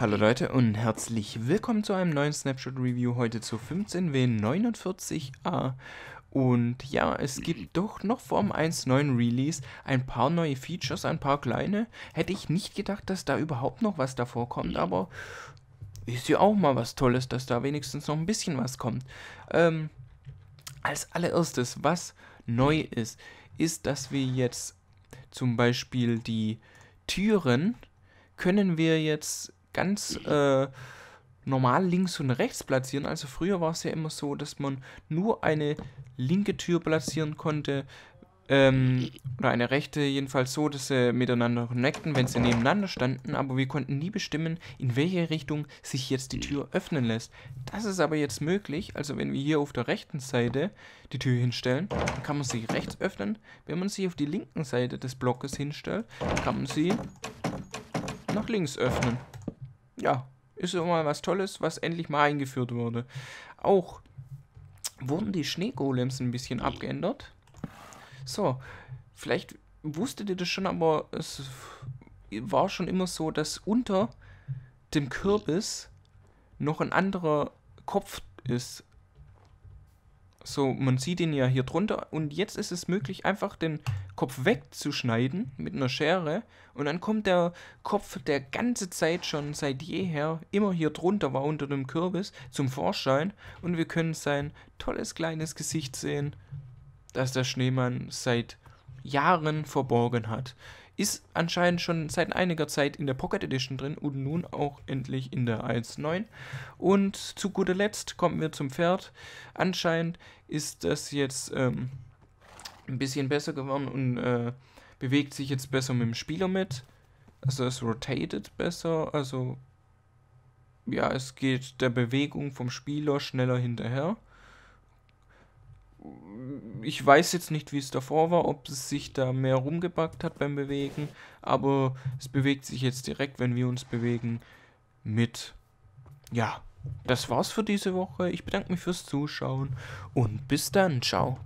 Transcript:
Hallo Leute und herzlich willkommen zu einem neuen Snapshot Review heute zu 15W49a. Und ja, es gibt doch noch vom 1.9 Release ein paar neue Features, ein paar kleine. Hätte ich nicht gedacht, dass da überhaupt noch was davor kommt, aber ist ja auch mal was Tolles, dass da wenigstens noch ein bisschen was kommt. Ähm, als allererstes, was neu ist, ist, dass wir jetzt zum Beispiel die Türen können wir jetzt ganz äh, normal links und rechts platzieren. Also früher war es ja immer so, dass man nur eine linke Tür platzieren konnte. Ähm, oder eine rechte, jedenfalls so, dass sie miteinander connecten, wenn sie nebeneinander standen, aber wir konnten nie bestimmen, in welche Richtung sich jetzt die Tür öffnen lässt. Das ist aber jetzt möglich, also wenn wir hier auf der rechten Seite die Tür hinstellen, dann kann man sie rechts öffnen. Wenn man sie auf die linken Seite des Blockes hinstellt, dann kann man sie nach links öffnen ja, ist immer was Tolles, was endlich mal eingeführt wurde. Auch wurden die Schneegolems ein bisschen abgeändert. So, vielleicht wusstet ihr das schon, aber es war schon immer so, dass unter dem Kürbis noch ein anderer Kopf ist. So, man sieht ihn ja hier drunter und jetzt ist es möglich, einfach den Kopf wegzuschneiden mit einer Schere und dann kommt der Kopf, der ganze Zeit schon seit jeher immer hier drunter war unter dem Kürbis, zum Vorschein und wir können sein tolles kleines Gesicht sehen, das der Schneemann seit Jahren verborgen hat. Ist anscheinend schon seit einiger Zeit in der Pocket Edition drin und nun auch endlich in der 1.9. Und zu guter Letzt kommen wir zum Pferd. Anscheinend ist das jetzt ähm, ein bisschen besser geworden und äh, bewegt sich jetzt besser mit dem Spieler mit. Also es rotated besser, also ja, es geht der Bewegung vom Spieler schneller hinterher ich weiß jetzt nicht, wie es davor war, ob es sich da mehr rumgebackt hat beim Bewegen, aber es bewegt sich jetzt direkt, wenn wir uns bewegen, mit. Ja, das war's für diese Woche. Ich bedanke mich fürs Zuschauen und bis dann. Ciao.